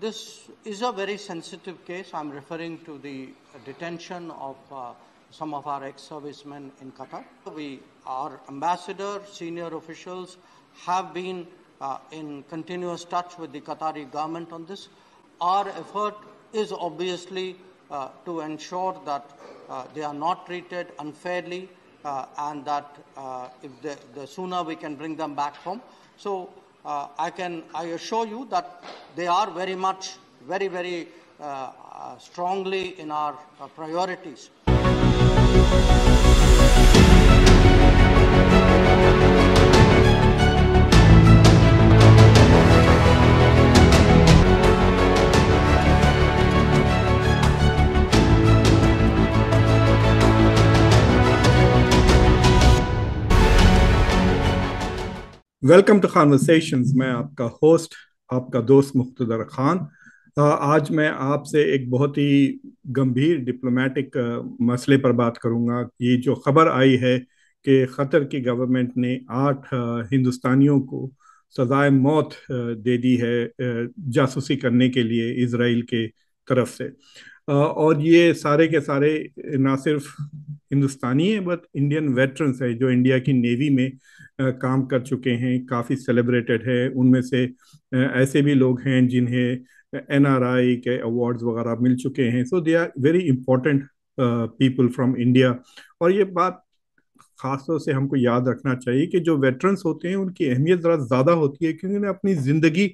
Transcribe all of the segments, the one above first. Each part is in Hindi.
this is a very sensitive case. I'm referring to the detention of uh, some of our ex-servicemen in Qatar. We, our ambassador, senior officials have been uh, in continuous touch with the Qatari government on this. Our effort is obviously uh, to ensure that uh, they are not treated unfairly uh, and that uh, if they, the sooner we can bring them back home. So uh, I can I assure you that they are very much, very, very uh, uh strongly in our uh, priorities. Welcome to conversations मैं आपका होस्ट आपका दोस्त मुख्तर खान आज मैं आपसे एक बहुत ही गंभीर डिप्लोमेटिक मसले पर बात करूंगा ये जो खबर आई है कि ख़तर की गवर्नमेंट ने आठ हिंदुस्तानियों को सजाए मौत दे दी है जासूसी करने के लिए इसराइल के तरफ से और ये सारे के सारे ना सिर्फ हिंदुस्तानी हैं बट इंडियन वेटरन्स हैं जो इंडिया की नेवी में काम कर चुके हैं काफ़ी सेलिब्रेटेड है उनमें से ऐसे भी लोग हैं जिन्हें एन के अवार्ड्स वगैरह मिल चुके हैं so they are very important people from India और ये बात खासतौर से हमको याद रखना चाहिए कि जो वेटरन्स होते हैं उनकी अहमियत ज़रा ज़्यादा होती है क्योंकि उन्हें अपनी ज़िंदगी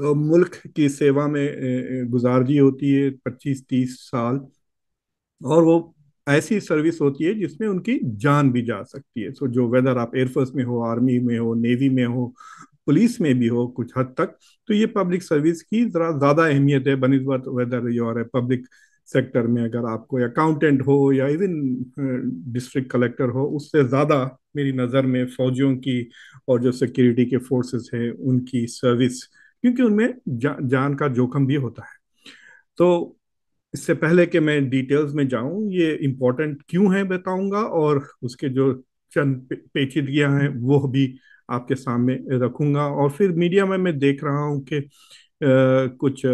मुल्क की सेवा में गुजार दी होती है पच्चीस तीस साल और वो ऐसी सर्विस होती है जिसमें उनकी जान भी जा सकती है सो जो वेदर आप एयरफोर्स में हो आर्मी में हो नेवी में हो पुलिस में भी हो कुछ हद तक तो ये पब्लिक सर्विस की जरा ज्यादा अहमियत है बनस्बत वेदर योर पब्लिक सेक्टर में अगर आपको अकाउंटेंट हो या इवन डिस्ट्रिक्ट कलेक्टर हो उससे ज़्यादा मेरी नज़र में फौजियों की और जो सिक्योरिटी के फोर्सेस हैं उनकी सर्विस क्योंकि उनमें जा, जान का जोखम भी होता है तो इससे पहले कि मैं डिटेल्स में जाऊं ये इम्पोर्टेंट क्यों है बताऊंगा और उसके जो चंद पे, पेचीदगियां हैं वो भी आपके सामने रखूंगा और फिर मीडिया में मैं देख रहा हूं कि कुछ आ,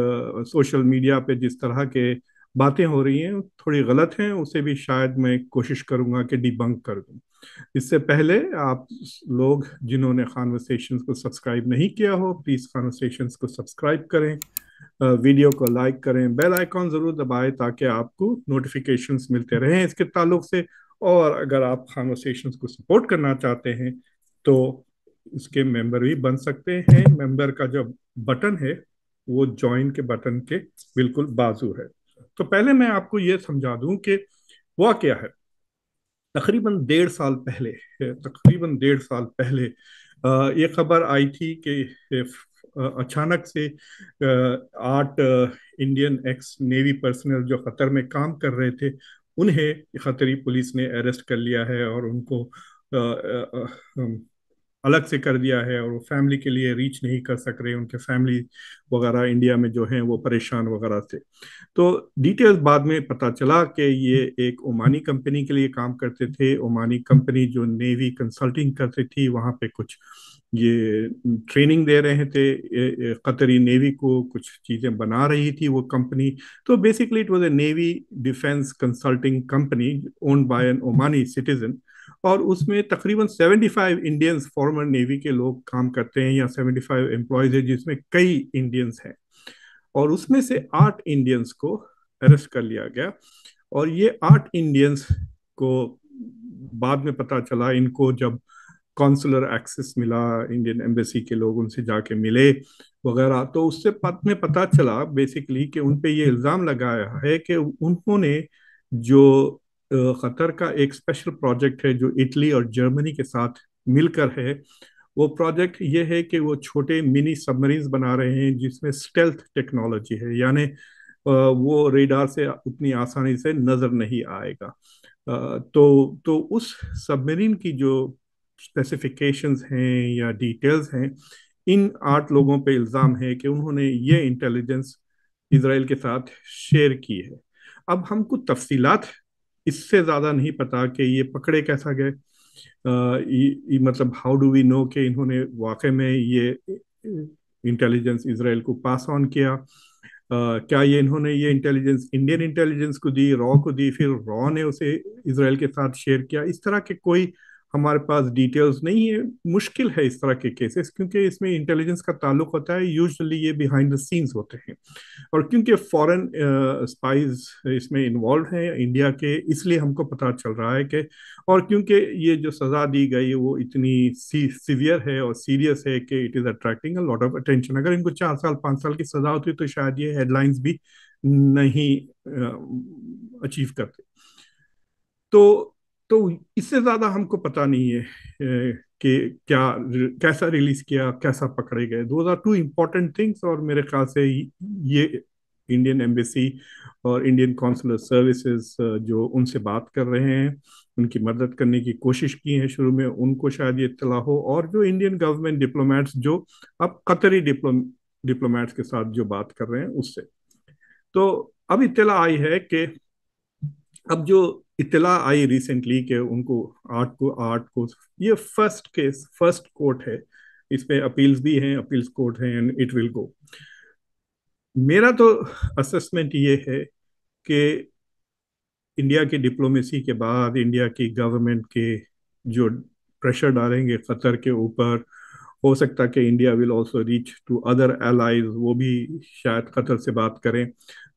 सोशल मीडिया पे जिस तरह के बातें हो रही हैं थोड़ी गलत हैं उसे भी शायद मैं कोशिश करूंगा कि डिबंक कर दूं इससे पहले आप लोग जिन्होंने कॉन्वर्सेशंस को सब्सक्राइब नहीं किया हो प्लीज़ कॉन्वर्सेशंस को सब्सक्राइब करें वीडियो को लाइक करें बेल आइकॉन ज़रूर दबाएं ताकि आपको नोटिफिकेशन मिलते रहें इसके ताल्लुक से और अगर आप कॉन्वर्सेशन को सपोर्ट करना चाहते हैं तो इसके मेंबर भी बन सकते हैं मेंबर का जो बटन है वो ज्वाइन के बटन के बिल्कुल बाजू है तो पहले मैं आपको ये समझा दूं कि वह क्या है तकरीबन डेढ़ साल पहले तकरीबन डेढ़ साल पहले ये खबर आई थी कि अचानक से आठ इंडियन एक्स नेवी पर्सनल जो खतर में काम कर रहे थे उन्हें खतरी पुलिस ने अरेस्ट कर लिया है और उनको अलग से कर दिया है और वो फैमिली के लिए रीच नहीं कर सक रहे उनके फैमिली वगैरह इंडिया में जो हैं वो परेशान वगैरह थे तो डिटेल्स बाद में पता चला कि ये एक ओमानी कंपनी के लिए काम करते थे ओमानी कंपनी जो नेवी कंसल्टिंग करती थी वहाँ पे कुछ ये ट्रेनिंग दे रहे थे कतरी नेवी को कुछ चीज़ें बना रही थी वो कंपनी तो basically it was a navy defence consulting company own by an Omani citizen और उसमें तकरीबन 75 इंडियंस फॉर्मर नेवी के लोग काम करते हैं या 75 एम्प्लॉयज है जिसमें कई इंडियंस हैं और उसमें से आठ इंडियंस को अरेस्ट कर लिया गया और ये आठ इंडियंस को बाद में पता चला इनको जब कॉन्सुलर एक्सेस मिला इंडियन एम्बेसी के लोग उनसे जाके मिले वगैरह तो उससे पत में पता चला बेसिकली कि उन पे ये इल्ज़ाम लगाया है कि उन्होंने जो ख़तर का एक स्पेशल प्रोजेक्ट है जो इटली और जर्मनी के साथ मिलकर है वो प्रोजेक्ट ये है कि वो छोटे मिनी सबमरीन्स बना रहे हैं जिसमें स्टेल्थ टेक्नोलॉजी है यानी वो रेडार से उतनी आसानी से नज़र नहीं आएगा तो तो उस सबमरीन की जो स्पेसिफिकेशंस हैं या डिटेल्स हैं इन आठ लोगों पे इल्ज़ाम है कि उन्होंने ये इंटेलिजेंस इसराइल के साथ शेयर की है अब हमको तफसीलात इससे ज़्यादा नहीं पता कि ये पकड़े कैसा गए मतलब हाउ डू वी नो कि इन्होंने वाकई में ये इंटेलिजेंस इसराइल को पास ऑन किया Uh, क्या ये इन्होंने ये इंटेलिजेंस इंडियन इंटेलिजेंस को दी रॉ को दी फिर रॉ ने उसे इसराइल के साथ शेयर किया इस तरह के कोई हमारे पास डिटेल्स नहीं है मुश्किल है इस तरह के केसेस क्योंकि इसमें इंटेलिजेंस का ताल्लुक होता है यूजली ये बिहाइंड द सीन्स होते हैं और क्योंकि फॉरेन स्पाइज uh, इसमें इन्वॉल्व हैं इंडिया के इसलिए हमको पता चल रहा है कि और क्योंकि ये जो सज़ा दी गई है वो इतनी सी, सीवियर है और सीरियस है कि it is attracting a lot of attention अगर इनको चार साल पाँच साल की सज़ा होती तो शायद ये हेडलाइंस भी नहीं अचीव uh, करते तो तो इससे ज़्यादा हमको पता नहीं है कि क्या कैसा रिलीज किया कैसा पकड़े गए दो आर टू इम्पोर्टेंट थिंग्स और मेरे ख्याल से ये इंडियन एम्बेसी और इंडियन काउंसलर सर्विसेज जो उनसे बात कर रहे हैं उनकी मदद करने की कोशिश की है शुरू में उनको शायद ये इतला हो और जो इंडियन गवर्नमेंट डिप्लोमेट्स जो अब कतरी डिप्लो डिप्लोमेट्स के साथ जो बात कर रहे हैं उससे तो अब इतला आई है कि अब जो इतला आई रिसेंटली के उनको आठ को आठ को ये फर्स्ट केस फर्स्ट कोर्ट है इस पे अपील्स भी हैं अपील्स कोर्ट हैं एंड इट विल गो मेरा तो असेसमेंट ये है कि इंडिया की डिप्लोमेसी के बाद इंडिया की गवर्नमेंट के जो प्रेशर डालेंगे कतर के ऊपर हो सकता कि India will also reach to other allies वो भी शायद कतर से बात करें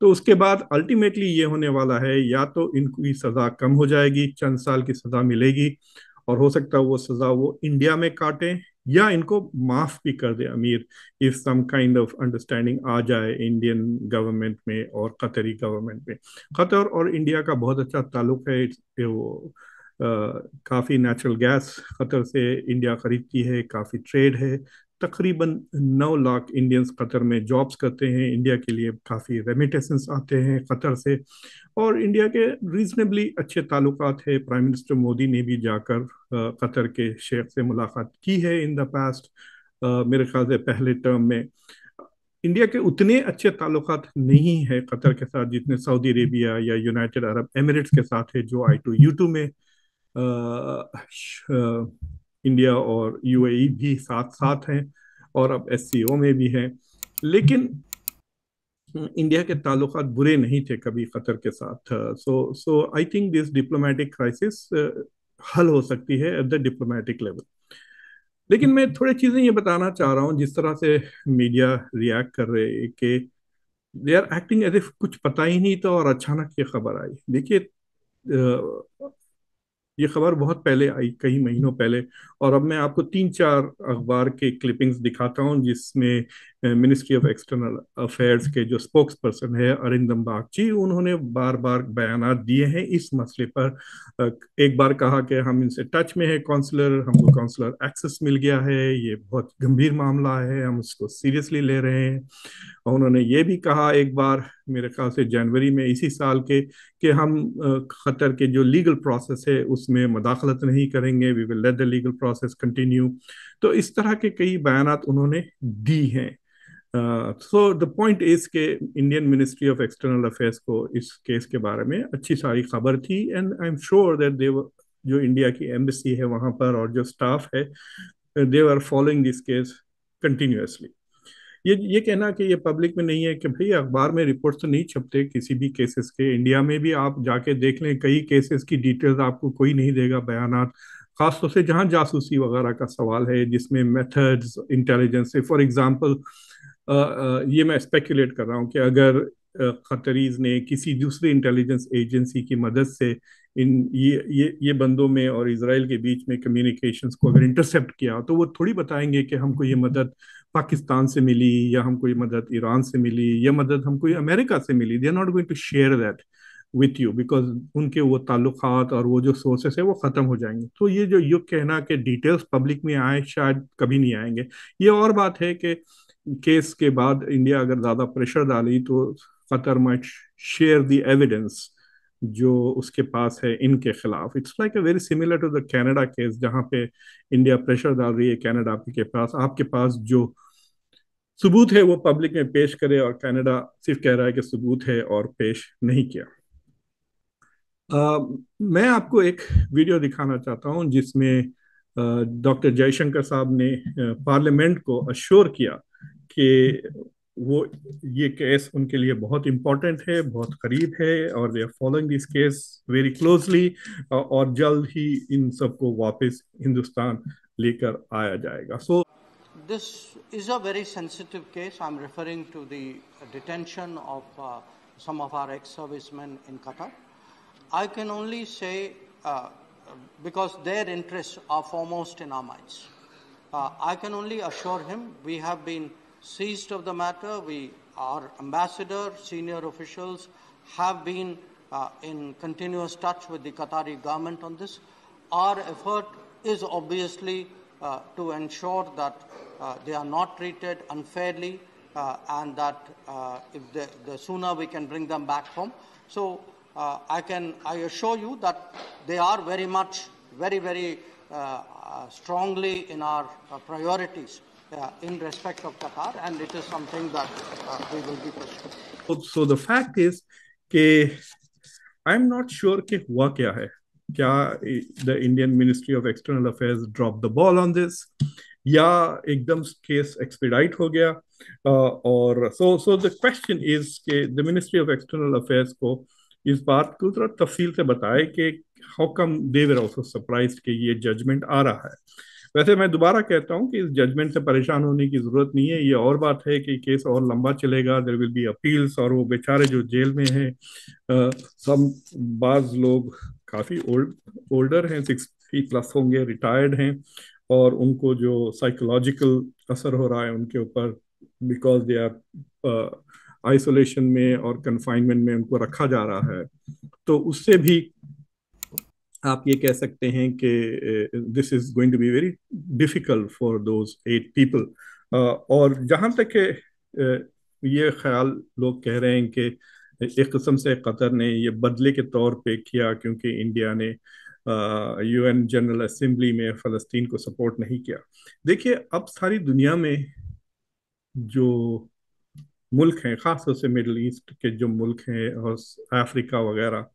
तो उसके बाद अल्टीमेटली ये होने वाला है या तो इनकी सज़ा कम हो जाएगी चंद साल की सज़ा मिलेगी और हो सकता है वो सज़ा वो इंडिया में काटें या इनको माफ भी कर दे अमीर if some kind of understanding आ जाए इंडियन गवर्नमेंट में और कतरी गवर्नमेंट में कतर और इंडिया का बहुत अच्छा ताल्लुक है वो काफ़ी नेचुरल गैस कतर से इंडिया ख़रीदती है काफ़ी ट्रेड है तकरीबन नौ लाख इंडियंस कतर में जॉब्स करते हैं इंडिया के लिए काफ़ी रेमिटेशंस आते हैं कतर से और इंडिया के रीजनेबली अच्छे ताल्लुक है प्राइम मिनिस्टर मोदी ने भी जाकर कतर के शेख से मुलाकात की है इन द पास्ट मेरे ख्याल से पहले टर्म में इंडिया के उतने अच्छे ताल्लुक नहीं है कतर के साथ जितने सऊदी अरेबिया या यूनाइटेड अरब एमिरेट्स के साथ है जो आई टू यू टू में इंडिया और यूएई भी साथ साथ हैं और अब एस में भी हैं लेकिन इंडिया के ताल्लुक बुरे नहीं थे कभी कतर के साथ so so I think this diplomatic crisis हल हो सकती है एट द डिप्लोमेटिक लेवल लेकिन मैं थोड़ी चीज़ें ये बताना चाह रहा हूँ जिस तरह से मीडिया रिएक्ट कर रहे कि they are acting as if कुछ पता ही नहीं था और अचानक ये खबर आई देखिए ये खबर बहुत पहले आई कई महीनों पहले और अब मैं आपको तीन चार अखबार के क्लिपिंग्स दिखाता हूँ जिसमें मिनिस्ट्री ऑफ एक्सटर्नल अफेयर्स के जो स्पोक्स पर्सन है अरिंदम बागची उन्होंने बार बार बयान दिए हैं इस मसले पर एक बार कहा कि हम इनसे टच में है काउंसलर हमको काउंसलर एक्सेस मिल गया है ये बहुत गंभीर मामला है हम इसको सीरियसली ले रहे हैं और उन्होंने ये भी कहा एक बार मेरे ख्याल से जनवरी में इसी साल के कि हम खतर के जो लीगल प्रोसेस है उसमें मदाखलत नहीं करेंगे we will let the legal process continue तो इस तरह के कई बयान उन्होंने दी हैं सो द पॉइंट इज के Indian ministry of external affairs को इस केस के बारे में अच्छी सारी खबर थी and I am sure that they जो इंडिया की एम्बेसी है वहां पर और जो स्टाफ है they are following this case continuously ये ये कहना कि ये पब्लिक में नहीं है कि भाई अखबार में रिपोर्ट तो नहीं छपते किसी भी केसेस के इंडिया में भी आप जाके देख लें कई केसेस की डिटेल्स आपको कोई नहीं देगा बयान खासतौर से जहाँ जासूसी वगैरह का सवाल है जिसमें मेथड्स इंटेलिजेंस फॉर एग्जांपल ये मैं स्पेकुलेट कर रहा हूँ कि अगर खतरीज ने किसी दूसरी इंटेलिजेंस एजेंसी की मदद से इन ये ये ये बंदों में और इसराइल के बीच में कम्युनिकेशन को अगर इंटरसेप्ट किया तो वो थोड़ी बताएंगे कि हमको ये मदद पाकिस्तान से मिली या हमको ये मदद ईरान से मिली या मदद हमको ये अमेरिका से मिली they are not going to share that with you because उनके वो ताल्लुक और वो जो सोर्सेस है वो ख़त्म हो जाएंगे तो ये जो युग कहना कि डिटेल्स पब्लिक में आए शायद कभी नहीं आएंगे ये और बात है कि केस के बाद इंडिया अगर ज़्यादा प्रेशर डाली तो Qatar might share the evidence जो उसके पास है इनके खिलाफ it's like a very similar to the Canada case जहाँ पे इंडिया प्रेशर डाल रही है कनाडा के पास आपके पास जो सबूत है वो पब्लिक में पेश करे और कनाडा सिर्फ कह रहा है कि सबूत है और पेश नहीं किया uh, मैं आपको एक वीडियो दिखाना चाहता हूँ जिसमें डॉक्टर uh, जयशंकर साहब ने पार्लियामेंट को अश्योर किया कि वो ये केस उनके लिए बहुत इम्पोर्टेंट है बहुत करीब है और they are following this case very closely और जल्द ही इन सबको वापस हिंदुस्तान लेकर आया जाएगा so this is a very sensitive case I am referring to the detention of some of our ex serviceman in Qatar I can only say because their interest are foremost in our minds. I can only assure him we have been seized of the matter. We, our ambassador, senior officials have been uh, in continuous touch with the Qatari government on this. Our effort is obviously uh, to ensure that uh, they are not treated unfairly uh, and that uh, if the sooner we can bring them back home. So uh, I can I assure you that they are very much, very, very strongly in our priorities. uh, in respect of Qatar, and it is something that uh, we will be pursuing. So, so the fact is ke, I'm not sure ke hua kya hai. Kya, the Indian Ministry of External Affairs dropped the ball on this. या एकदम केस एक्सपीडाइट हो गया और so so the question is के the ministry of external affairs को इस बात को थोड़ा तफसील से बताए कि how come they were also surprised कि ये जजमेंट आ रहा है वैसे मैं दोबारा कहता हूँ कि इस जजमेंट से परेशान होने की जरूरत नहीं है ये और बात है कि केस और लंबा चलेगा देर विल बी अपील्स और वो बेचारे जो जेल में हैं सम बाज लोग काफ़ी ओल्ड ओल्डर हैं सिक्सटी प्लस होंगे रिटायर्ड हैं और उनको जो साइकोलॉजिकल असर हो रहा है उनके ऊपर बिकॉज दे आर आइसोलेशन में और कन्फाइनमेंट में उनको रखा जा रहा है तो उससे भी आप ये कह सकते हैं कि this is going to be very difficult for those eight people और जहाँ तक ये ख्याल लोग कह रहे हैं कि एक कस्म से कतर ने ये बदले के तौर पे किया क्योंकि इंडिया ने यूएन जनरल असम्बली में फ़लस्तीन को सपोर्ट नहीं किया देखिए अब सारी दुनिया में जो मुल्क हैं ख़ास तौर से मिडल ईस्ट के जो मुल्क हैं और अफ्रीका वगैरह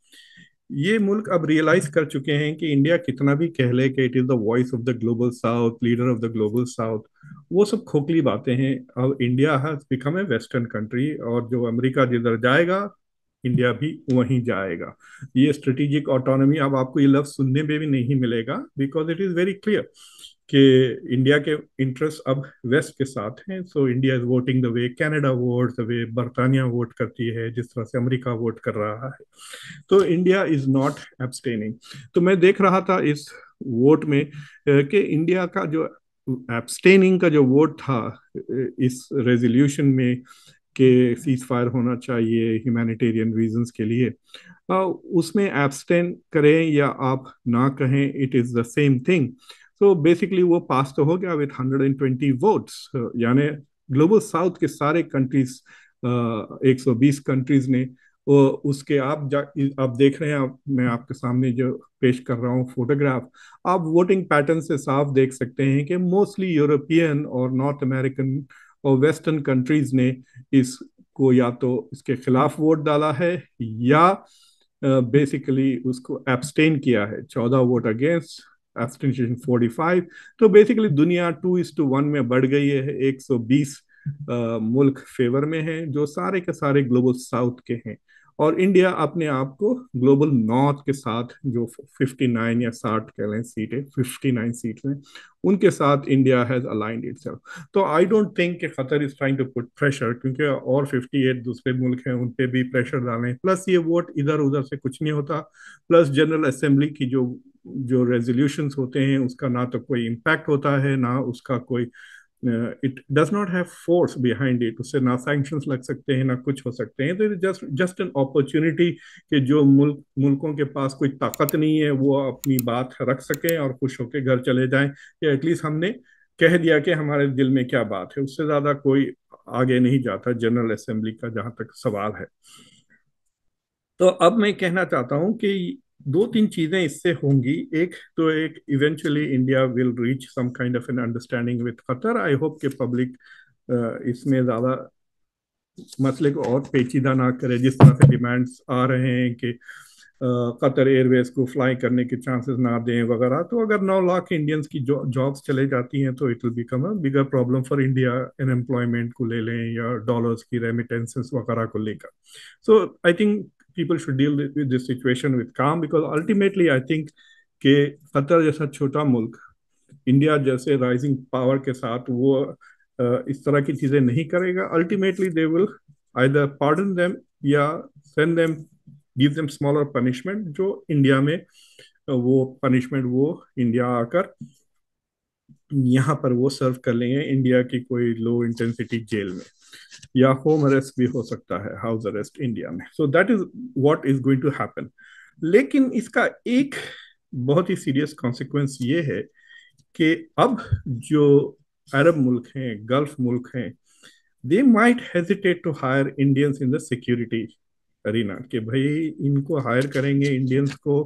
ये मुल्क अब रियलाइज कर चुके हैं कि इंडिया कितना भी कह ले कि it is the voice of the global south leader of the global south वो सब खोखली बातें हैं अब India has become a western country और जो अमेरिका जिधर जाएगा इंडिया भी वहीं जाएगा ये स्ट्रेटेजिक ऑटोनॉमी अब आपको ये लफ्ज सुनने में भी नहीं मिलेगा because it is very clear कि इंडिया के इंटरेस्ट अब वेस्ट के साथ हैं so India is voting the way Canada vote the way बर्तानिया वोट करती है जिस तरह से अमेरिका वोट कर रहा है तो इंडिया इज नॉट एब्सटेनिंग तो मैं देख रहा था इस वोट में कि इंडिया का जो एब्सटेनिंग का जो वोट था इस रेजोल्यूशन में कि सीज फायर होना चाहिए ह्यूमैनिटेरियन रीजंस के लिए उसमें एब्सटेन करें या आप ना कहें it is the same thing so so basically वो पास तो हो गया with hundred and twenty votes यानी ग्लोबल साउथ के सारे कंट्रीज एक सौ बीस कंट्रीज ने उसके आप जा, आप देख रहे हैं आप, मैं आपके सामने जो पेश कर रहा हूँ फोटोग्राफ आप वोटिंग पैटर्न से साफ देख सकते हैं कि मोस्टली यूरोपियन और नॉर्थ अमेरिकन और वेस्टर्न कंट्रीज ने इसको या तो इसके खिलाफ वोट डाला है या बेसिकली uh, उसको एब्सटेन किया है चौदह वोट अगेंस्ट एक्सटेंशन 45 तो बेसिकली दुनिया टू इस टू वन में बढ़ गई है 120 आ, मुल्क फेवर में हैं जो सारे के सारे ग्लोबल साउथ के हैं और इंडिया अपने आप को ग्लोबल नॉर्थ के साथ जो 59 या 60 कह लें सीटें 59 सीट हैं उनके साथ इंडिया हैज अलाइंड इट तो आई डोंट थिंक कि Qatar is trying to put pressure क्योंकि और 58 दूसरे मुल्क हैं उन पर भी प्रेशर डालें प्लस ये वोट इधर उधर से कुछ नहीं होता प्लस जनरल असेंबली की जो जो रेजोल्यूशन होते हैं उसका ना तो कोई इम्पैक्ट होता है ना उसका कोई it does not have force behind it उससे ना सैंक्शन लग सकते हैं ना कुछ हो सकते हैं तो जस्ट जस्ट एन अपॉर्चुनिटी कि जो मुल्क मुल्कों के पास कोई ताकत नहीं है वो अपनी बात रख सकें और खुश होकर घर चले जाएं या एटलीस्ट हमने कह दिया कि हमारे दिल में क्या बात है उससे ज़्यादा कोई आगे नहीं जाता जनरल असेंबली का जहाँ तक सवाल है तो अब मैं कहना चाहता हूँ कि दो तीन चीजें इससे होंगी एक तो एक eventually India will reach some kind of an understanding with Qatar I hope के पब्लिक इसमें ज्यादा मसले को और पेचीदा ना करे जिस तरह से डिमांड्स आ रहे हैं कि कतर uh, एयरवेज को फ्लाई करने के चांसेस ना दें वगैरह तो अगर नौ लाख इंडियंस की जॉब्स चले जाती हैं तो it will become a bigger problem for India unemployment को ले लें या डॉलर्स की रेमिटेंसेस वगैरह को लेकर so I think people should deal with this situation with calm because ultimately I think कि कतर जैसा छोटा मुल्क इंडिया जैसे राइजिंग पावर के साथ वो इस तरह की चीजें नहीं करेगा ultimately they will either pardon them या send them give them smaller punishment जो इंडिया में वो पनिशमेंट वो इंडिया आकर यहाँ पर वो सर्व कर लेंगे इंडिया की कोई लो इंटेंसिटी जेल में या होम अरेस्ट भी हो सकता है हाउस अरेस्ट इंडिया में so that is what is going to happen लेकिन इसका एक बहुत ही सीरियस कॉन्सिक्वेंस ये है कि अब जो अरब मुल्क हैं गल्फ मुल्क हैं they might hesitate to hire Indians in the security arena कि भाई इनको हायर करेंगे इंडियंस को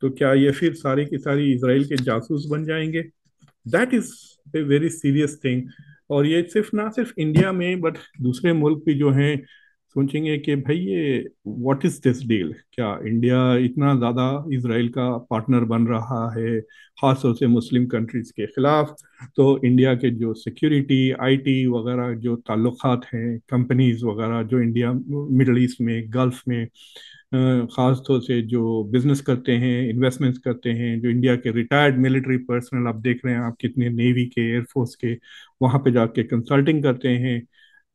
तो क्या ये फिर सारी की सारी इसराइल के जासूस बन जाएंगे that is a very serious thing और ये सिर्फ ना सिर्फ इंडिया में बट दूसरे मुल्क भी जो हैं सोचेंगे कि भाई ये व्हाट इज दिस डील क्या इंडिया इतना ज़्यादा इसराइल का पार्टनर बन रहा है खासतौर से मुस्लिम कंट्रीज़ के ख़िलाफ़ तो इंडिया के जो सिक्योरिटी आईटी वगैरह जो ताल्लुकात हैं कंपनीज़ वगैरह जो इंडिया मिडल ईस्ट में गल्फ़ में ख़ास तौर से जो बिजनेस करते हैं इन्वेस्टमेंट्स करते हैं जो इंडिया के रिटायर्ड मिलिट्री पर्सनल आप देख रहे हैं आप कितने नेवी के एयरफोर्स के वहाँ पे जाके कंसल्टिंग करते हैं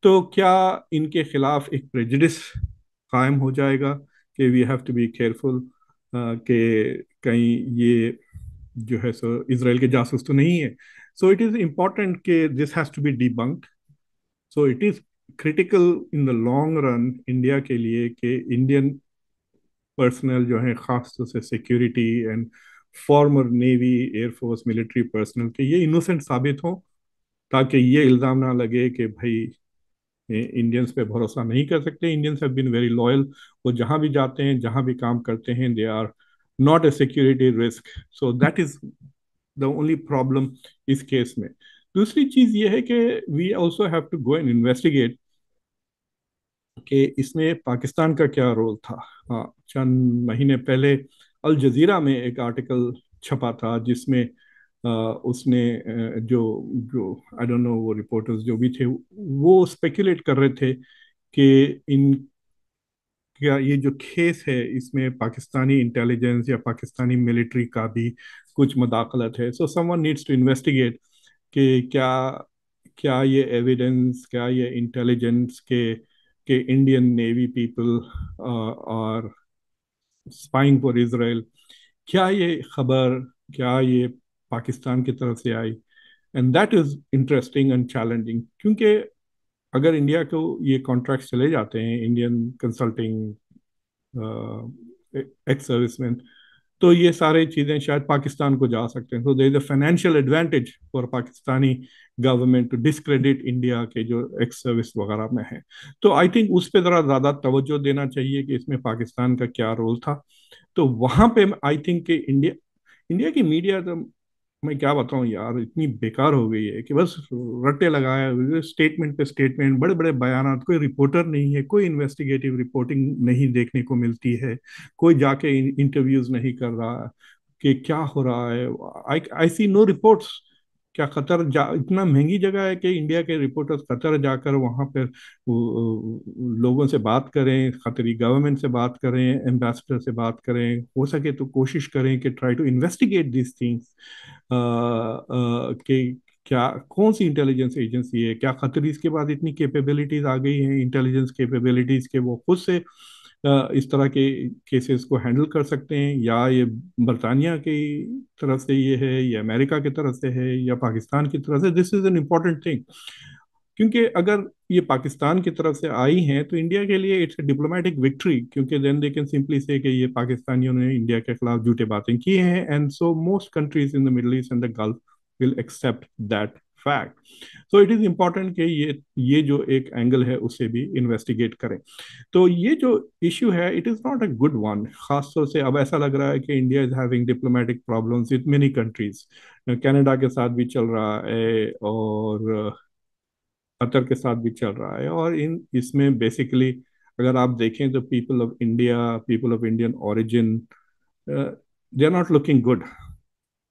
तो क्या इनके खिलाफ एक प्रेजडिस कायम हो जाएगा कि we have to be careful के कहीं ये जो है सो इसराइल के जासूस तो नहीं है सो इट इज़ इम्पॉर्टेंट कि this has to be D so it is critical in the long run India के लिए कि इंडियन पर्सनल जो है ख़ास तौर से security and former navy air force military personnel के ये इनोसेंट साबित हों ताकि ये इल्ज़ाम ना लगे कि भाई इंडियंस पे भरोसा नहीं कर सकते Indians have been very loyal वो जहाँ भी जाते हैं जहाँ भी काम करते हैं they are not a security risk so that is the only problem इस केस में दूसरी चीज़ ये है कि we also have to go and investigate कि इसमें पाकिस्तान का क्या रोल था हाँ चंद महीने पहले अल जजीरा में एक आर्टिकल छपा था जिसमें आ, उसने जो जो आई डोंट नो वो रिपोर्टर्स जो भी थे वो स्पेकुलेट कर रहे थे कि इन क्या ये जो खेस है इसमें पाकिस्तानी इंटेलिजेंस या पाकिस्तानी मिलिट्री का भी कुछ मदाखलत है so someone needs to investigate कि क्या क्या ये एविडेंस क्या ये इंटेलिजेंस के कि Indian navy people are spying for Israel क्या ये खबर क्या ये पाकिस्तान की तरफ से आई and that is interesting and challenging क्योंकि अगर इंडिया को ये कॉन्ट्रैक्ट चले जाते हैं इंडियन कंसल्टिंग एक्स सर्विसमैन तो ये सारे चीज़ें शायद पाकिस्तान को जा सकते हैं तो there is a financial advantage for Pakistani government to discredit India के जो एक्स सर्विस वगैरह में है तो आई थिंक उस पर ज़रा ज़्यादा तवज्जो देना चाहिए कि इसमें पाकिस्तान का क्या रोल था तो वहां पे आई थिंक इंडिया इंडिया की मीडिया तो मैं क्या बताऊं यार इतनी बेकार हो गई है कि बस रट्टे लगाए स्टेटमेंट पे स्टेटमेंट बड़े बड़े बयान कोई रिपोर्टर नहीं है कोई इन्वेस्टिगेटिव रिपोर्टिंग नहीं देखने को मिलती है कोई जाके इंटरव्यूज नहीं कर रहा कि क्या हो रहा है आई आई सी नो रिपोर्ट्स क्या खतर जा इतना महंगी जगह है कि इंडिया के रिपोर्टर्स खतर जाकर वहाँ पर लोगों से बात करें खतरी गवर्नमेंट से बात करें एम्बेसडर से बात करें हो सके तो कोशिश करें कि try to investigate this things कि क्या कौन सी इंटेलिजेंस एजेंसी है क्या खतरी इसके बाद इतनी कैपेबिलिटीज आ गई हैं इंटेलिजेंस कैपेबिलिटीज के वो खुद से इस तरह के केसेस को हैंडल कर सकते हैं या ये बरतानिया की तरफ से ये है या अमेरिका की तरफ से है या पाकिस्तान की तरफ से this is an important thing क्योंकि अगर ये पाकिस्तान की तरफ से आई हैं तो इंडिया के लिए इट्स डिप्लोमेटिक विक्ट्री क्योंकि then they can simply say कि ये पाकिस्तानियों ने इंडिया के खिलाफ झूठे बातें की हैं and so most countries in the middle east and the gulf will accept that fact so it is important कि ये ये जो एक एंगल है उसे भी इन्वेस्टिगेट करें तो ये जो इशू है it is not a good one खासतौर से अब ऐसा लग रहा है कि India is having diplomatic problems with many countries Canada के साथ भी चल रहा है और कतर के साथ भी चल रहा है और इन इसमें बेसिकली अगर आप देखें तो people of India people of Indian origin they are not looking good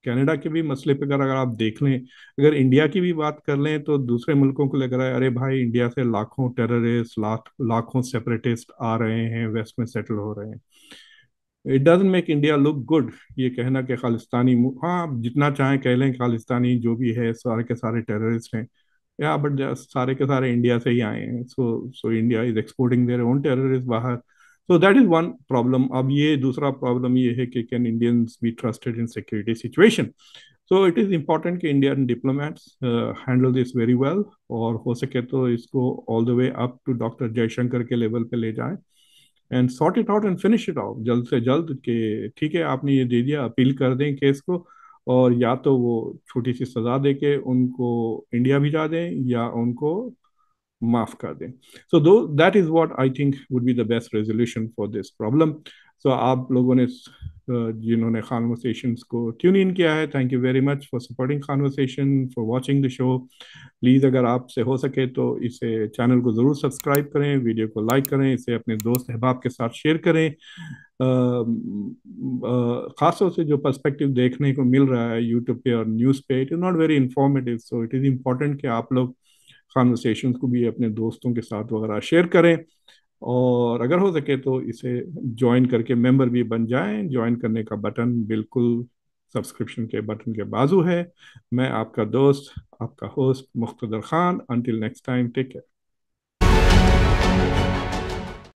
Canada के भी मसले पर अगर आप देख लें अगर इंडिया की भी बात कर लें तो दूसरे मुल्कों को लग रहा है अरे भाई इंडिया से लाखों टेररिस्ट लाख लाखों सेपरेटिस्ट आ रहे हैं वेस्ट में सेटल हो रहे हैं it doesn't make India look good ये कहना कि खालिस्तानी हाँ जितना चाहें कह लें खालिस्तानी जो भी है सारे के सारे टेररिस्ट हैं या बट सारे के सारे इंडिया से ही आए हैं so so India is exporting their own terrorist बाहर so that is one problem अब ये दूसरा प्रॉब्लम ये है कि can Indians be trusted in security situation so it is important कि Indian diplomats handle this very well और हो सके तो इसको all the way up to doctor Jaishankar के लेवल पे ले जाए and sort it out and finish it out जल्द से जल्द कि ठीक है आपने ये दे दिया अपील कर दें केस को और या तो वो छोटी सी सजा दे के उनको इंडिया भिजा दें या उनको माफ कर दें सो दो that is what I think would be the best resolution for this problem so आप लोगों ने जिन्होंने कॉन्वर्सेशन को ट्यून इन किया है thank you very much for supporting conversation for watching the show please अगर आपसे हो सके तो इसे चैनल को ज़रूर सब्सक्राइब करें वीडियो को लाइक करें इसे अपने दोस्त अहबाब के साथ शेयर करें खासतौर से जो पर्सपेक्टिव देखने को मिल रहा है यूट्यूब पे और न्यूज़ पे it is not very informative so it is important कि आप लोग कॉन्वर्सेशन को भी अपने दोस्तों के साथ वगैरह शेयर करें और अगर हो सके तो इसे ज्वाइन करके मेंबर भी बन जाएं ज्वाइन करने का बटन बिल्कुल सब्सक्रिप्शन के बटन के बाजू है मैं आपका दोस्त आपका host Mukhtar Khan until next time take care